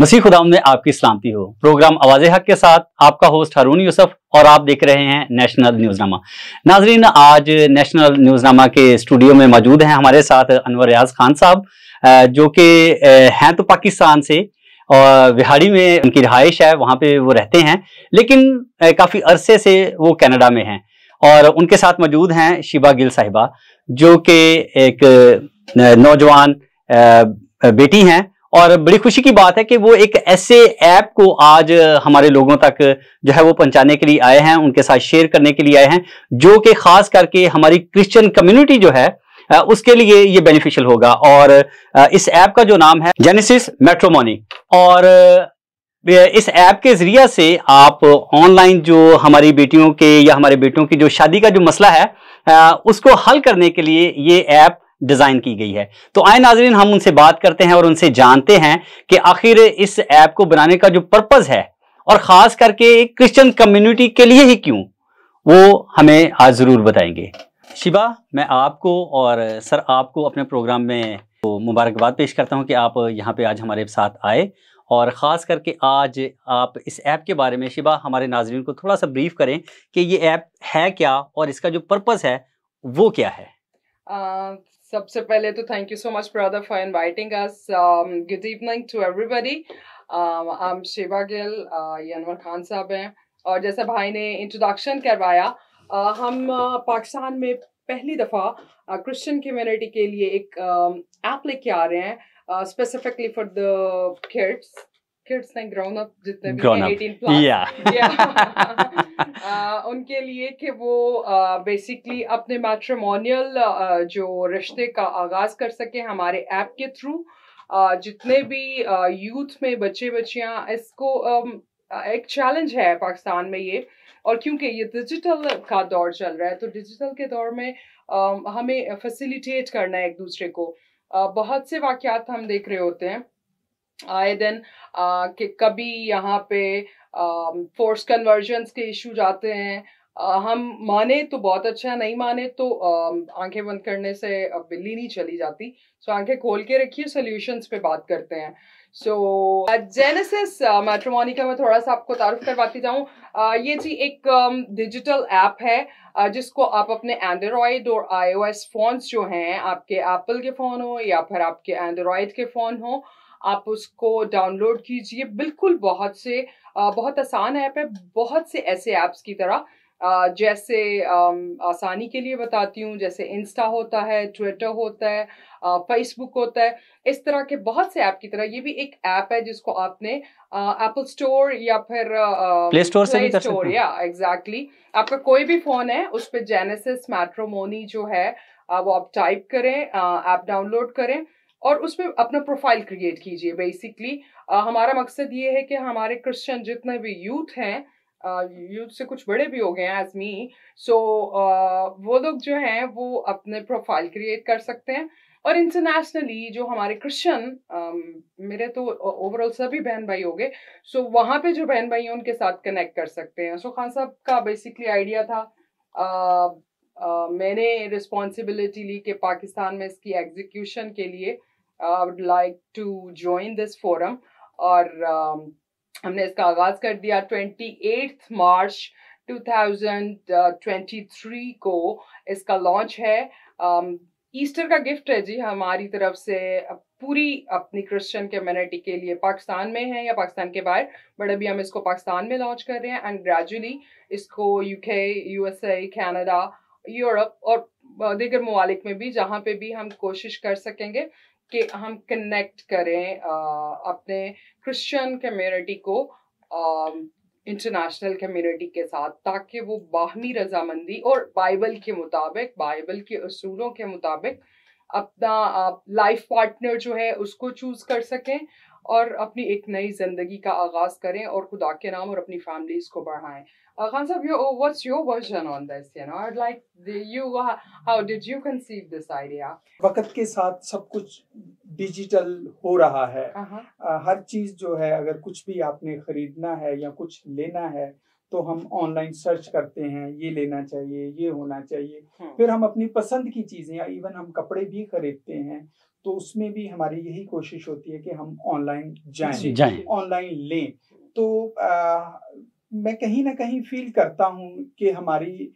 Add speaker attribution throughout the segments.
Speaker 1: मसीह खुदाम में आपकी सलामती हो प्रोग्राम आवाज हक के साथ आपका होस्ट हारून यूसफ और आप देख रहे हैं नेशनल न्यूजनामा नाजरीन आज नेशनल न्यूजनामा के स्टूडियो में मौजूद हैं हमारे साथ अनवर रियाज खान साहब जो कि हैं तो पाकिस्तान से और बिहाड़ी में उनकी रहाइश है वहाँ पे वो रहते हैं लेकिन काफ़ी अरसे से वो कनाडा में हैं और उनके साथ मौजूद हैं शिबा गिल साहिबा जो कि एक नौजवान बेटी हैं और बड़ी खुशी की बात है कि वो एक ऐसे ऐप को आज हमारे लोगों तक जो है वो पहुंचाने के लिए आए हैं उनके साथ शेयर करने के लिए आए हैं जो कि खास करके हमारी क्रिश्चियन कम्युनिटी जो है उसके लिए ये बेनिफिशियल होगा और इस ऐप का जो नाम है जेनेसिस मेट्रोमोनी और इस ऐप के जरिए से आप ऑनलाइन जो हमारी बेटियों के या हमारे बेटियों की जो शादी का जो मसला है उसको हल करने के लिए ये ऐप डिजाइन की गई है तो आए नाजरीन हम उनसे बात करते हैं और उनसे जानते हैं कि आखिर इस ऐप को बनाने का जो पर्पज है और खास करके क्रिश्चियन कम्युनिटी के लिए ही क्यों वो हमें आज जरूर बताएंगे शिबा मैं आपको और सर आपको अपने प्रोग्राम में तो मुबारकबाद पेश करता हूं कि आप यहाँ पे आज हमारे साथ आए और ख़ास करके आज आप इस ऐप के बारे में शिबा हमारे नाजरन को थोड़ा सा ब्रीफ करें कि ये ऐप है क्या और इसका जो पर्पज़ है वो क्या है
Speaker 2: सबसे पहले तो thank you so much brother for inviting us good evening to everybody हम शेवा शिवा गिल ये अनवर खान साहब हैं और जैसा भाई ने इंट्रोडक्शन करवाया uh, हम uh, पाकिस्तान में पहली दफ़ा क्रिश्चियन कम्युनिटी के लिए एक ऐप um, लेके आ रहे हैं specifically for the kids kids हैं ग्राउन अप जितने भी या uh, उनके लिए कि वो बेसिकली uh, अपने मैट्रिमोनियल uh, जो रिश्ते का आगाज कर सके हमारे ऐप के थ्रू जितने भी यूथ में बच्चे बच्चियां इसको um, एक चैलेंज है पाकिस्तान में ये और क्योंकि ये डिजिटल का दौर चल रहा है तो डिजिटल के दौर में um, हमें फैसिलिटेट करना है एक दूसरे को बहुत से वाक्यात हम देख रहे होते हैं आए दिन कि कभी यहाँ पे फोर्स कन्वर्जन्स के इश्यूज आते हैं आ, हम माने तो बहुत अच्छा है नहीं माने तो आंखें बंद करने से बिल्ली नहीं चली जाती सो so, आंखें खोल के रखिए सोल्यूशंस पे बात करते हैं सो जेनेसिस मैट्रोमोनी का मैं थोड़ा सा आपको तारुफ करवाती जाऊँ ये जी एक डिजिटल um, ऐप है uh, जिसको आप अपने एंड्रॉयड और आईओएस फोन्स जो हैं आपके एप्पल के फ़ोन हो या फिर आपके एंड्रॉयड के फ़ोन हों आप उसको डाउनलोड कीजिए बिल्कुल बहुत से बहुत आसान ऐप है बहुत से ऐसे ऐप्स की तरह जैसे आसानी के लिए बताती हूँ जैसे इंस्टा होता है ट्विटर होता है फेसबुक होता है इस तरह के बहुत से ऐप की तरह ये भी एक ऐप है जिसको आपने एप्पल स्टोर या फिर प्ले स्टोर से भी कर सकते हैं या एग्जैक्टली आपका कोई भी फोन है उस पर जेनेसिस मैट्रोमोनी जो है वो आप टाइप करें ऐप डाउनलोड करें और उसमें अपना प्रोफाइल क्रिएट कीजिए बेसिकली हमारा मकसद ये है कि हमारे क्रिश्चियन जितने भी यूथ हैं यूथ से कुछ बड़े भी हो गए हैं एज मी सो वो लोग जो हैं वो अपने प्रोफाइल क्रिएट कर सकते हैं और इंटरनेशनली जो हमारे क्रिश्चियन मेरे तो ओवरऑल सभी बहन भाई हो गए सो so, वहाँ पे जो बहन भाई हैं उनके साथ कनेक्ट कर सकते हैं सो so, खान साहब का बेसिकली आइडिया था आ, मैंने रिस्पॉन्सिबिलिटी ली कि पाकिस्तान में इसकी एग्जीक्यूशन के लिए I would like to join this forum और um, हमने इसका आगाज कर दिया ट्वेंटी एट मार्च 2023 को इसका लॉन्च है um, ईस्टर का गिफ्ट है जी हमारी तरफ से पूरी अपनी क्रिश्चियन कम्युनिटी के लिए पाकिस्तान में है या पाकिस्तान के बाहर बट अभी हम इसको पाकिस्तान में लॉन्च कर रहे हैं एंड ग्रेजुअली इसको यूके यूएसए कनाडा यूरोप और uh, दीगर ममालिक में भी जहाँ पे भी हम कोशिश कर सकेंगे कि हम कनेक्ट करें अपने क्रिश्चियन कम्युनिटी को इंटरनेशनल कम्युनिटी के साथ ताकि वो बाहमी रजामंदी और बाइबल के मुताबिक बाइबल के असूलों के मुताबिक अपना लाइफ पार्टनर जो है उसको चूज़ कर सकें और अपनी एक नई ज़िंदगी का आगाज़ करें और खुदा के नाम और अपनी फैमिलीज़ को बढ़ाएं Uh, Khan sahab, your, what's your version on this? You know, I'd like the, you. Uh, how did you conceive this idea?
Speaker 3: वक्त के साथ सब कुछ डिजिटल हो रहा है uh-huh. uh, हर चीज जो है अगर कुछ भी आपने खरीदना है या कुछ लेना है तो हम ऑनलाइन सर्च करते हैं ये लेना चाहिए ये होना चाहिए hmm. फिर हम अपनी पसंद की चीजें या इवन हम कपड़े भी खरीदते हैं तो उसमें भी हमारी यही कोशिश होती है कि हम ऑनलाइन जाएं ऑनलाइन लें तो आ, मैं कहीं ना कहीं फील करता हूँ कि हमारी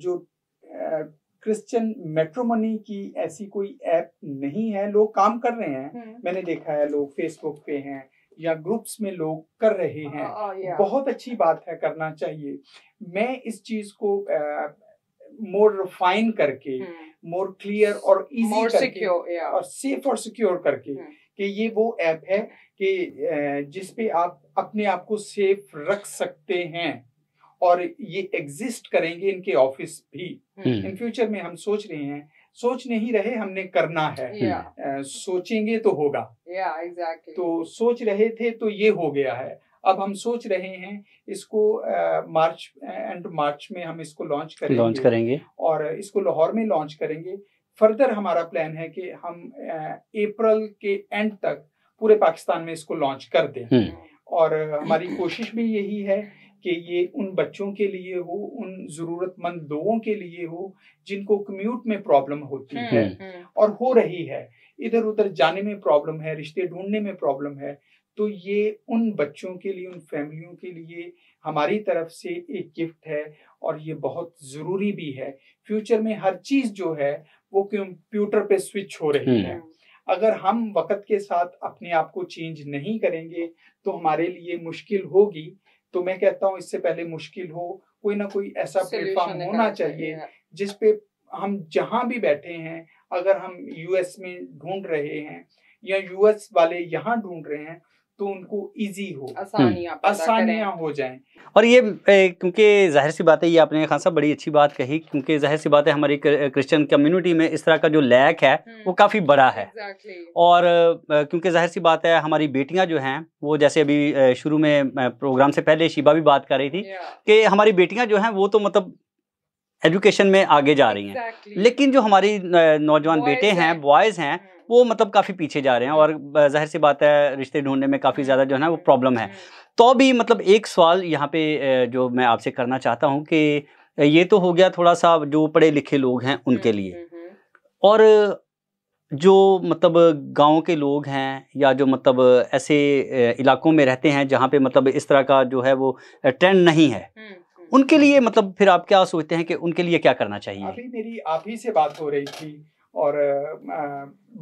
Speaker 3: जो क्रिश्चियन मेट्रोमनी की ऐसी कोई ऐप नहीं है लोग काम कर रहे हैं हम्म। मैंने देखा है लोग फेसबुक पे हैं या ग्रुप्स में लोग कर रहे हैं बहुत अच्छी बात है करना चाहिए मैं इस चीज को मोर रिफाइन करके मोर हम्म। क्लियर और इजी करके और सेफ और सिक्योर करके हम्म। कि ये वो ऐप है कि जिस पे आप अपने आप को सेफ रख सकते हैं और ये एग्जिस्ट करेंगे इनके ऑफिस भी हम्म। इन फ्यूचर में हम सोच रहे हैं सोच नहीं रहे हमने करना है आ, सोचेंगे तो होगा
Speaker 2: या exactly.
Speaker 3: तो सोच रहे थे तो ये हो गया है अब हम सोच रहे हैं इसको आ, मार्च एंड मार्च में हम इसको लॉन्च करेंगे लॉन्च करेंगे और इसको लाहौर में लॉन्च करेंगे फर्दर हमारा प्लान है कि हम अप्रैल के एंड तक पूरे पाकिस्तान में इसको लॉन्च कर दें हम्म। और हमारी कोशिश भी यही है कि ये उन बच्चों के लिए हो उन ज़रूरतमंद लोगों के लिए हो जिनको कम्यूट में प्रॉब्लम होती है हम्म। और हो रही है इधर उधर जाने में प्रॉब्लम है रिश्ते ढूंढने में प्रॉब्लम है तो ये उन बच्चों के लिए उन फैमिलियों के लिए हमारी तरफ से एक गिफ्ट है और ये बहुत ज़रूरी भी है फ्यूचर में हर चीज़ जो है वो कंप्यूटर पे स्विच हो रही हम्म। है अगर हम वक्त के साथ अपने आप को चेंज नहीं करेंगे तो हमारे लिए मुश्किल होगी तो मैं कहता हूँ इससे पहले मुश्किल हो कोई ना कोई ऐसा प्लेटफॉर्म होना चाहिए हाँ। जिस पे हम जहाँ भी बैठे हैं अगर हम यूएस में ढूंढ रहे हैं या यूएस वाले यहाँ ढूंढ रहे हैं तो उनको इजी हो हम्म। आसानियां हो जाए
Speaker 1: और ये क्योंकि जाहिर सी बात है ये आपने खान साहब बड़ी अच्छी बात कही क्योंकि जाहिर सी बात है हमारी क्रिश्चियन कम्युनिटी में इस तरह का जो लैक है हम्म। वो काफ़ी बड़ा है exactly. और क्योंकि जाहिर सी बात है हमारी बेटियां जो हैं वो जैसे अभी शुरू में प्रोग्राम से पहले शिबा भी बात कर रही थी yeah. कि हमारी बेटियां जो हैं वो तो मतलब एजुकेशन में आगे जा रही हैं exactly. लेकिन जो हमारी नौजवान बेटे हैं बॉयज़ हैं हम्म। वो मतलब काफ़ी पीछे जा रहे हैं और जाहिर सी बात है रिश्ते ढूंढने में काफ़ी ज़्यादा जो है ना वो प्रॉब्लम है हम्म। तो भी मतलब एक सवाल यहाँ पे जो मैं आपसे करना चाहता हूँ कि ये तो हो गया थोड़ा सा जो पढ़े लिखे लोग हैं उनके हम्म, लिए और जो मतलब गांव के लोग हैं या जो मतलब ऐसे इलाकों में रहते हैं जहाँ पे मतलब इस तरह का जो है वो ट्रेंड नहीं है उनके लिए मतलब फिर आप क्या सोचते हैं कि उनके लिए क्या करना चाहिए अभी
Speaker 3: मेरी आप ही से बात हो रही थी और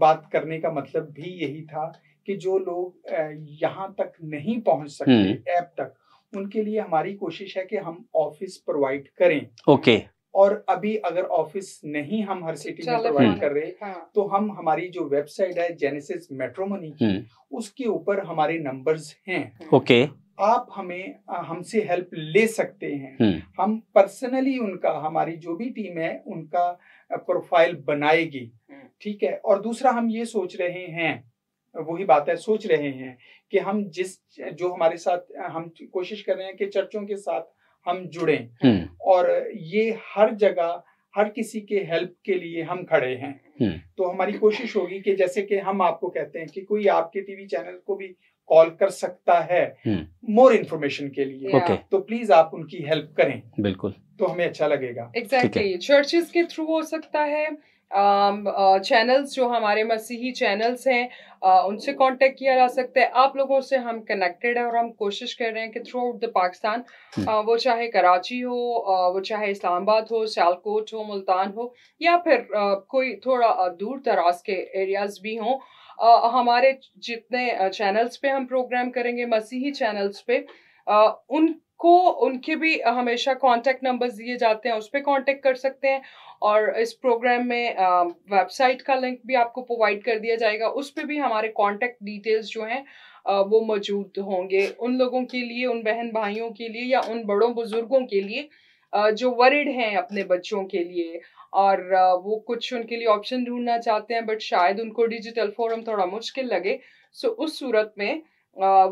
Speaker 3: बात करने का मतलब भी यही था कि जो लोग यहाँ तक नहीं पहुँच सकते हम्म। ऐप तक उनके लिए हमारी कोशिश है कि हम ऑफिस प्रोवाइड करें ओके okay. और अभी अगर ऑफिस नहीं हम हर सिटी में प्रोवाइड हम्म। कर रहे हाँ। तो हम हमारी जो वेबसाइट है जेनेसिस मेट्रोमोनी की हम्म। उसके ऊपर हमारे नंबर्स हैं ओके okay. आप हमें हमसे हेल्प ले सकते हैं हम्म। हम पर्सनली उनका हमारी जो भी टीम है उनका प्रोफाइल बनाएगी हम्म। ठीक है और दूसरा हम ये सोच रहे हैं वही बात है सोच रहे हैं कि हम जिस जो हमारे साथ हम कोशिश कर रहे हैं कि चर्चों के साथ हम जुड़े हम्म। और ये हर जगह हर किसी के हेल्प के लिए हम खड़े हैं तो हमारी कोशिश होगी कि जैसे कि हम आपको कहते हैं कि कोई आपके टीवी चैनल को भी कॉल कर सकता है हम्म। मोर इन्फॉर्मेशन के लिए okay. तो प्लीज आप उनकी हेल्प करें बिल्कुल तो हमें अच्छा लगेगा एग्जैक्टली
Speaker 2: exactly. चर्चेस के थ्रू हो सकता है चैनल्स um, uh, जो हमारे मसीही चैनल्स हैं uh, उनसे कांटेक्ट किया जा सकता है आप लोगों से हम कनेक्टेड हैं और हम कोशिश कर रहे हैं कि थ्रू आउट द पाकिस्तान वो चाहे कराची हो uh, वो चाहे इस्लामाबाद हो सियालकोट हो मुल्तान हो या फिर uh, कोई थोड़ा uh, दूर दराज के एरियाज भी हों आ, हमारे जितने चैनल्स पे हम प्रोग्राम करेंगे मसीही चैनल्स पे आ, उन को उनके भी हमेशा कांटेक्ट नंबर्स दिए जाते हैं उस पर कॉन्टेक्ट कर सकते हैं और इस प्रोग्राम में वेबसाइट का लिंक भी आपको प्रोवाइड कर दिया जाएगा उस पर भी हमारे कॉन्टेक्ट डिटेल्स जो हैं वो मौजूद होंगे उन लोगों के लिए उन बहन भाइयों के लिए या उन बड़ों बुजुर्गों के लिए जो वरिड हैं अपने बच्चों के लिए और वो कुछ उनके लिए ऑप्शन ढूंढना चाहते हैं बट शायद उनको डिजिटल फॉरम थोड़ा मुश्किल लगे सो उस सूरत में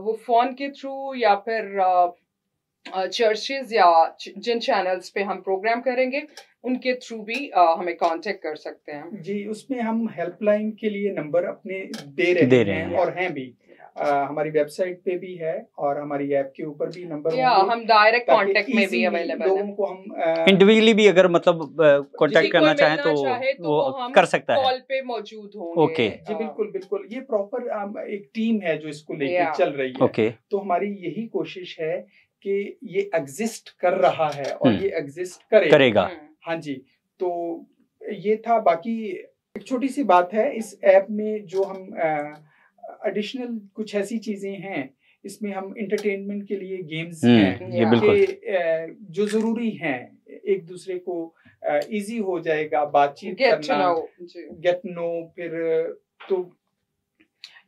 Speaker 2: वो फ़ोन के थ्रू या फिर चर्चेज या जिन चैनल्स पे हम प्रोग्राम करेंगे उनके थ्रू भी हमें कांटेक्ट कर सकते हैं जी
Speaker 3: उसमें हम हेल्पलाइन के लिए नंबर अपने दे रहे, दे रहे हैं, हैं और हैं भी हमारी वेबसाइट पे भी है और हमारी ऐप के ऊपर भी नंबर या हम डायरेक्ट कांटेक्ट में भी अवेलेबल लोगों
Speaker 2: को हम
Speaker 1: इंडिविजुअली भी अगर मतलब कांटेक्ट करना तो चाहे तो, तो वो कर सकता है कॉल
Speaker 3: पे मौजूद होंगे ओके हाँ। जी बिल्कुल बिल्कुल ये प्रॉपर um, एक टीम है जो इसको लेके चल रही है ओके तो हमारी यही कोशिश है कि ये एग्जिस्ट कर रहा है और हम्म। ये एग्जिस्ट करेगा करेगा हम्म। हाँ जी तो ये था बाकी एक छोटी सी बात है इस ऐप में जो हम एडिशनल कुछ ऐसी चीजें हैं इसमें हम इंटरटेनमेंट के लिए गेम्स हम्म, हैं जो जरूरी हैं एक दूसरे को इजी हो जाएगा बातचीत करना गेट नो फिर तो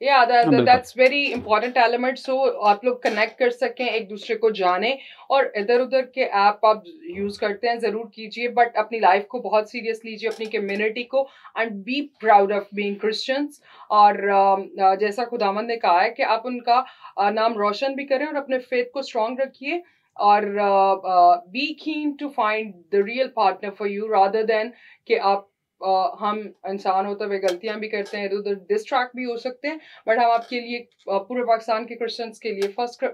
Speaker 2: that's very important element so आप लोग कनेक्ट कर सकें एक दूसरे को जाने और इधर उधर के ऐप आप यूज़ करते हैं ज़रूर कीजिए बट अपनी लाइफ को बहुत सीरियस लीजिए अपनी कम्युनिटी को and be proud of being Christians और um, जैसा खुदामंद ने कहा है कि आप उनका नाम रोशन भी करें और अपने फेथ को स्ट्रॉन्ग रखिए और be keen to find the real partner for you rather than कि आप हम इंसान होते हुए गलतियां भी करते हैं इधर उधर डिस्ट्रैक्ट भी हो सकते हैं बट हम आपके लिए पूरे पाकिस्तान के क्रिश्चियंस के लिए फर्स्ट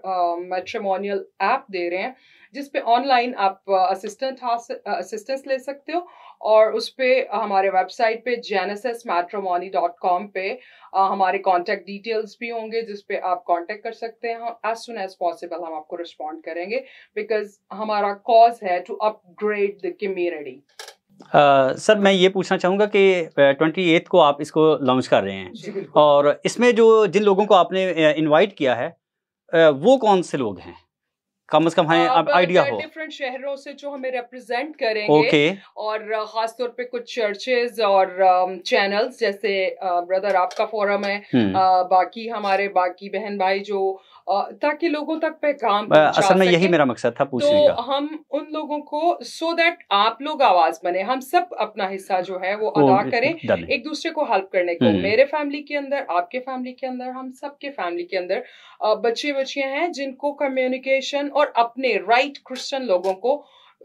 Speaker 2: मेट्रीमोनियल ऐप दे रहे हैं जिस पे ऑनलाइन आप असिस्टेंट असिस्टेंस ले सकते हो और उस पर हमारे वेबसाइट पे जेनेसिस मैट्रोमोनी डॉट कॉम पे आ, हमारे कॉन्टैक्ट डिटेल्स भी होंगे जिस पे आप कॉन्टैक्ट कर सकते हैं एज सुन एज पॉसिबल हम आपको रिस्पॉन्ड करेंगे बिकॉज हमारा कॉज है to upgrade the community
Speaker 1: sir मैं ये पूछना चाहूँगा कि ट्वेंटी एथ को आप इसको लॉन्च कर रहे हैं और इसमें जो जिन लोगों को आपने इनवाइट किया है वो कौन से लोग हैं कम से कम हमें अब आइडिया हो
Speaker 2: डिफरेंट शहरों से जो हमें रिप्रेजेंट करेंगे okay. और खास तौर पे कुछ चर्चेज और चैनल्स जैसे ब्रदर आपका फोरम है हम्म। बाकी हमारे बाकी बहन भाई जो ताकि लोगों तक पैगाम असल में यही
Speaker 1: मेरा मकसद था पूछने तो का
Speaker 2: हम उन लोगों को सो so दैट आप लोग आवाज बने हम सब अपना हिस्सा जो है वो अदा करें एक दूसरे को हेल्प करने को हम्म। मेरे फैमिली के अंदर आपके फैमिली के अंदर हम सबके फैमिली के अंदर बच्चे बच्चियां हैं जिनको कम्युनिकेशन और अपने राइट क्रिश्चियन लोगों को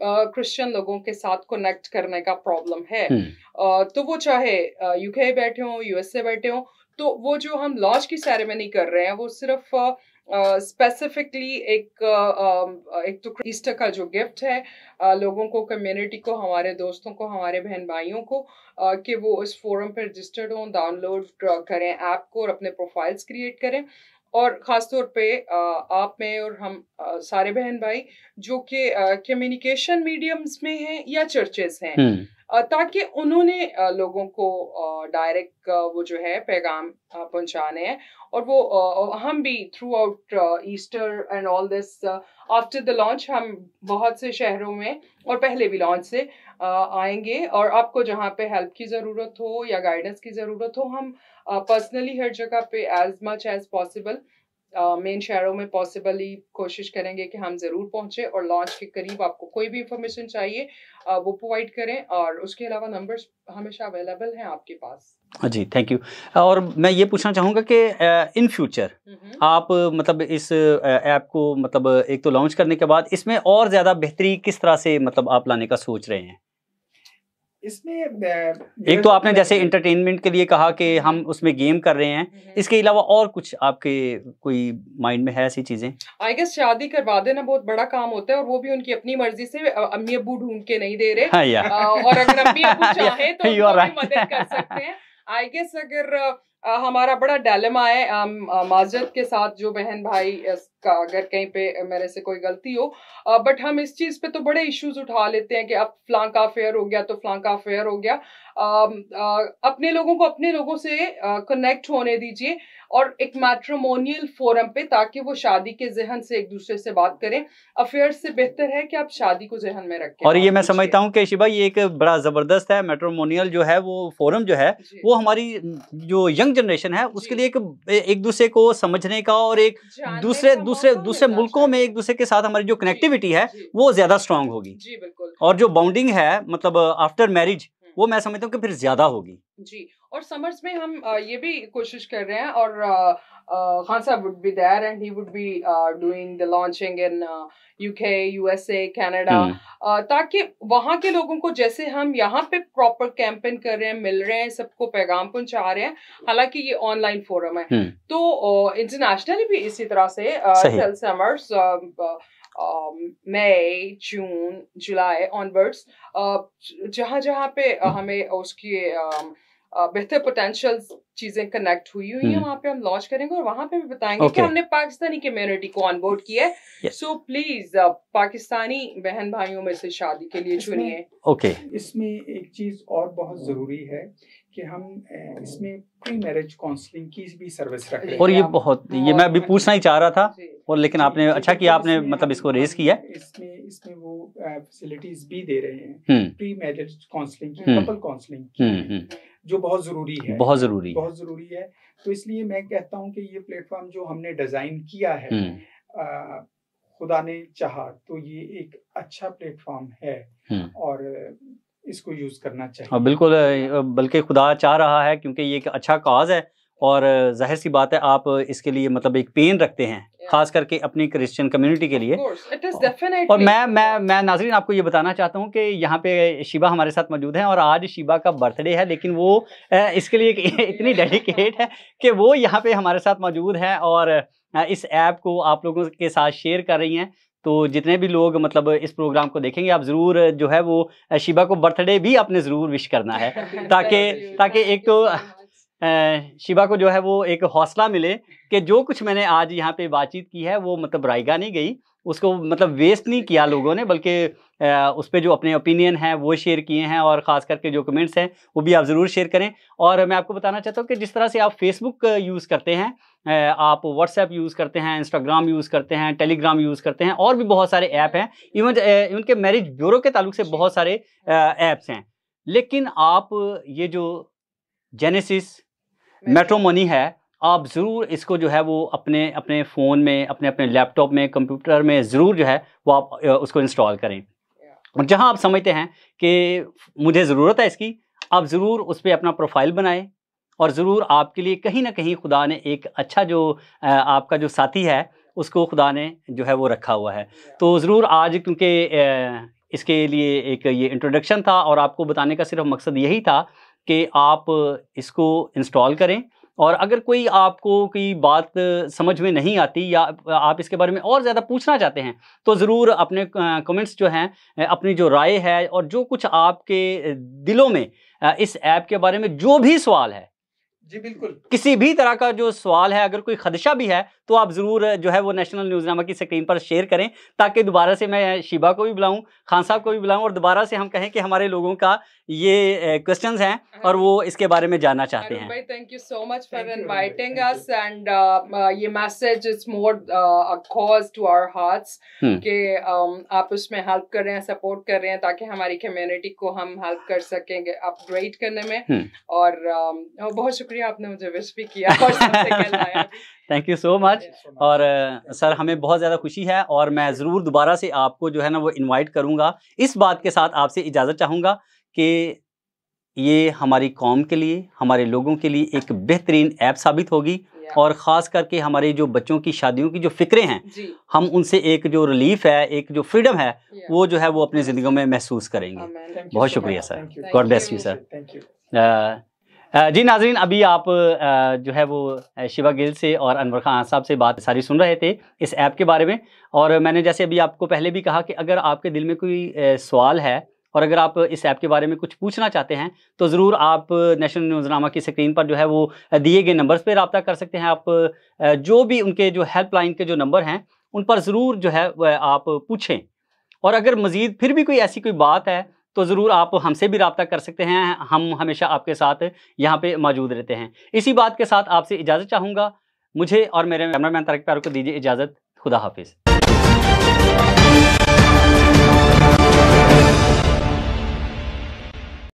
Speaker 2: क्रिश्चियन uh, लोगों के साथ कनेक्ट करने का प्रॉब्लम है uh, तो वो चाहे यूके uh, बैठे हों यूएसए बैठे हों तो वो जो हम लॉन्च की सेरेमनी कर रहे हैं वो सिर्फ uh, स्पेसिफिकली uh, एक uh, एक तो ईस्टर का जो गिफ्ट है uh, लोगों को कम्युनिटी को हमारे दोस्तों को हमारे बहन भाइयों को uh, कि वो इस फोरम पर रजिस्टर्ड हों डाउनलोड करें ऐप को और अपने प्रोफाइल्स क्रिएट करें और ख़ास तौर पे आप में और हम सारे बहन भाई जो कि कम्युनिकेशन मीडियम्स में हैं या चर्चेस हैं हम्म। ताकि उन्होंने लोगों को डायरेक्ट वो जो है पैगाम पहुंचाने हैं और वो हम भी throughout Easter and all this after the launch हम बहुत से शहरों में और पहले भी लॉन्च से आएंगे और आपको जहाँ पे हेल्प की ज़रूरत हो या गाइडेंस की ज़रूरत हो हम पर्सनली हर जगह पे as much as possible main uh, शहरों में पॉसिबली कोशिश करेंगे कि हम ज़रूर पहुंचे और लॉन्च के करीब आपको कोई भी इंफॉर्मेशन चाहिए वो प्रोवाइड करें और उसके अलावा नंबर्स हमेशा अवेलेबल हैं आपके पास
Speaker 1: हाँ जी थैंक यू और मैं ये पूछना चाहूँगा कि इन फ्यूचर हम्म। आप मतलब इस ऐप को मतलब एक तो लॉन्च करने के बाद इसमें और ज़्यादा बेहतरी किस तरह से मतलब आप लाने का सोच रहे हैं
Speaker 3: इसमें
Speaker 1: एक तो आपने जैसे इंटरटेनमेंट के लिए कहा कि हम उसमें गेम कर रहे हैं हम्म। इसके अलावा और कुछ आपके कोई माइंड में है ऐसी चीजें
Speaker 2: आई गेस शादी करवा देना बहुत बड़ा काम होता है और वो भी उनकी अपनी मर्जी से अम्मी अबू ढूंढ के नहीं दे रहे हाँ और अगर अम्मी अबू चाहे तो मदद कर सकते हैं आई गेस अगर आ, हमारा बड़ा डायलेमा है माजरत के साथ जो बहन भाई का अगर कहीं पे मेरे से कोई गलती हो आ, बट हम इस चीज़ पे तो बड़े इश्यूज उठा लेते हैं कि अब फ्लां का अफेयर हो गया तो फ्लां का अफेयर हो गया Um, uh, अपने लोगों को अपने लोगों से कनेक्ट uh, होने दीजिए और एक मैट्रोमोनियल फोरम पे ताकि वो शादी के जहन से एक दूसरे से बात करें अफेयर से बेहतर है कि आप शादी को जहन में रखें और
Speaker 1: ये मैं समझता हूँ कि शिवा ये एक बड़ा ज़बरदस्त है मेट्रोमोनियल जो है वो फोरम जो है वो हमारी जो यंग जनरेशन है उसके लिए एक एक दूसरे को समझने का और एक दूसरे दूसरे दूसरे मुल्कों में एक दूसरे के साथ हमारी जो कनेक्टिविटी है वो ज़्यादा स्ट्रांग होगी जी बिल्कुल और जो बाउंडिंग है मतलब आफ्टर uh, मैरिज वो मैं समझता हूँ कि फिर ज्यादा होगी
Speaker 2: जी और समर्स में हम ये भी कोशिश कर रहे हैं और खान साहब would be there and he would be doing the launching in UK USA Canada ताकि वहाँ के लोगों को जैसे हम यहाँ पे प्रॉपर कैंपेन कर रहे हैं मिल रहे हैं सबको पैगाम पहुँचा रहे हैं हालांकि ये ऑनलाइन फोरम है तो इंटरनेशनली भी इसी तरह से सेल summers um, May June July onwards जहाँ जहाँ पे uh, हमें उसकी um, uh, बेहतर पोटेंशियल चीजें कनेक्ट हुई हुई है हम्म। वहाँ पे हम लॉन्च करेंगे और वहाँ पे भी बताएंगे okay. कि हमने पाकिस्तानी कम्युनिटी को ऑनबोर्ड किया है सो प्लीज uh, पाकिस्तानी बहन भाइयों में से शादी के लिए चुनिए
Speaker 3: ओके okay. इसमें एक चीज और बहुत जरूरी है कि हम इसमें प्री मैरिज काउंसलिंग की भी सर्विस रख रहे हैं और ये बहुत ये मैं अभी
Speaker 1: पूछना ही चाह रहा था और लेकिन आपने अच्छा किया आपने मतलब इसको रेस किया
Speaker 3: इसमें इसमें वो फैसिलिटीज भी दे रहे हैं हम्म। प्री मैरिज काउंसलिंग की कपल हम्म। काउंसलिंग की हम्म, जो बहुत जरूरी है बहुत जरूरी बहुत जरूरी है तो इसलिए मैं कहता हूँ कि ये प्लेटफॉर्म जो हमने डिजाइन किया है खुदा ने चाहा तो ये एक अच्छा प्लेटफॉर्म है और इसको यूज करना चाहिए हाँ
Speaker 1: बिल्कुल बल्कि खुदा चाह रहा है क्योंकि ये एक अच्छा काज है और जाहिर सी बात है आप इसके लिए मतलब एक पेन रखते हैं yeah. खास करके अपनी क्रिश्चियन कम्युनिटी के लिए और मैं मैं मैं नाजरीन आपको ये बताना चाहता हूँ कि यहाँ पे शिबा हमारे साथ मौजूद हैं और आज शिबा का बर्थडे है लेकिन वो इसके लिए इतनी डेडिकेट है कि वो यहाँ पे हमारे साथ मौजूद है और इस ऐप को आप लोगों के साथ शेयर कर रही हैं तो जितने भी लोग मतलब इस प्रोग्राम को देखेंगे आप ज़रूर जो है वो शिबा को बर्थडे भी आपने ज़रूर विश करना है ताकि ताकि एक तो शिबा को जो है वो एक हौसला मिले कि जो कुछ मैंने आज यहाँ पे बातचीत की है वो मतलब रायगा नहीं गई उसको मतलब वेस्ट नहीं किया लोगों ने बल्कि उस पर जो अपने ओपिनियन हैं वो शेयर किए हैं और ख़ास करके जो कमेंट्स हैं वो भी आप ज़रूर शेयर करें और मैं आपको बताना चाहता हूँ कि जिस तरह से आप फेसबुक यूज़ करते हैं आप व्हाट्सएप यूज़ करते हैं इंस्टाग्राम यूज़ करते हैं टेलीग्राम यूज़ करते हैं और भी बहुत सारे ऐप हैं इवन इवन के मैरिज ब्यूरो के तलुक़ से बहुत सारे ऐप्स हैं लेकिन आप ये जो जेनेसिस मेट्रोमोनी है आप ज़रूर इसको जो है वो अपने अपने फ़ोन में अपने अपने लैपटॉप में कंप्यूटर में ज़रूर जो है वो आप उसको इंस्टॉल करें और जहाँ आप समझते हैं कि मुझे ज़रूरत है इसकी आप ज़रूर उस पर अपना प्रोफाइल बनाएं और ज़रूर आपके लिए कहीं ना कहीं खुदा ने एक अच्छा जो आपका जो साथी है उसको खुदा ने जो है वो रखा हुआ है तो ज़रूर आज क्योंकि इसके लिए एक ये इंट्रोडक्शन था और आपको बताने का सिर्फ मकसद यही था कि आप इसको इंस्टॉल करें और अगर कोई आपको कोई बात समझ में नहीं आती या आप इसके बारे में और ज़्यादा पूछना चाहते हैं तो ज़रूर अपने कमेंट्स जो हैं अपनी जो राय है और जो कुछ आपके दिलों में इस ऐप के बारे में जो भी सवाल है जी बिल्कुल किसी भी तरह का जो सवाल है अगर कोई खदशा भी है तो आप ज़रूर जो है वो नेशनल न्यूज़नामा की स्क्रीन पर शेयर करें ताकि दोबारा से मैं शिबा को भी बुलाऊं खान साहब को भी बुलाऊं और दोबारा से हम कहें कि हमारे लोगों का ये क्वेश्चंस हैं हाँ। और वो इसके बारे में जानना चाहते हैं
Speaker 2: thank you so much for inviting us and ये message is more cause to our hearts आप उसमें हेल्प कर रहे हैं सपोर्ट कर रहे हैं ताकि हमारी कम्युनिटी को हम हेल्प कर सकेंगे अपग्रेड करने में हम्म। और um, बहुत शुक्रिया शुक्रिया आपने मुझे विश भी किया
Speaker 1: थैंक यू सो मच और सर हमें बहुत ज़्यादा खुशी है और मैं ज़रूर दोबारा से आपको जो है ना वो इनवाइट करूँगा इस बात के साथ आपसे इजाज़त चाहूँगा कि ये हमारी कौम के लिए हमारे लोगों के लिए एक बेहतरीन ऐप साबित होगी और ख़ास करके हमारे जो बच्चों की शादियों की जो फिक्रें हैं हम उनसे एक जो रिलीफ है एक जो फ्रीडम है वो जो है वो अपनी ज़िंदगी में महसूस करेंगे बहुत शुक्रिया sir God bless you sir ji नाजरीन अभी आप जो है वो शिवा गिल से और अनवर खान साहब से बात सारी सुन रहे थे इस ऐप के बारे में और मैंने जैसे अभी आपको पहले भी कहा कि अगर आपके दिल में कोई सवाल है और अगर आप इस ऐप के बारे में कुछ पूछना चाहते हैं तो ज़रूर आप नेशनल न्यूज़नामा की स्क्रीन पर जो है वो दिए गए नंबर्स पर रबता कर सकते हैं आप जो भी उनके जो हेल्पलाइन के जो नंबर हैं उन पर ज़रूर जो है आप पूछें और अगर मज़ीद फिर भी कोई ऐसी कोई बात है तो ज़रूर आप हमसे भी रबता कर सकते हैं हम हमेशा आपके साथ यहाँ पर मौजूद रहते हैं इसी बात के साथ आपसे इजाज़त चाहूँगा मुझे और मेरे मैन तारक प्यार को दीजिए इजाज़त खुदा हाफिज़